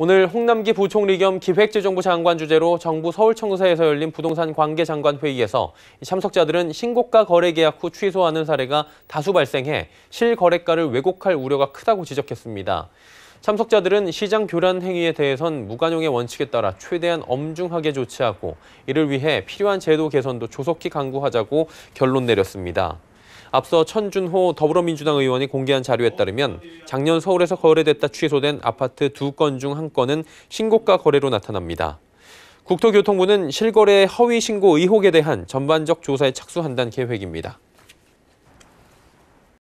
오늘 홍남기 부총리 겸 기획재정부 장관 주재로 정부 서울청사에서 열린 부동산 관계장관 회의에서 참석자들은 신고가 거래 계약 후 취소하는 사례가 다수 발생해 실거래가를 왜곡할 우려가 크다고 지적했습니다. 참석자들은 시장 교란 행위에 대해선 무관용의 원칙에 따라 최대한 엄중하게 조치하고 이를 위해 필요한 제도 개선도 조속히 강구하자고 결론 내렸습니다. 앞서 천준호 더불어민주당 의원이 공개한 자료에 따르면 작년 서울에서 거래됐다 취소된 아파트 두 건 중 한 건은 신고가 거래로 나타납니다. 국토교통부는 실거래 허위 신고 의혹에 대한 전반적 조사에 착수한다는 계획입니다.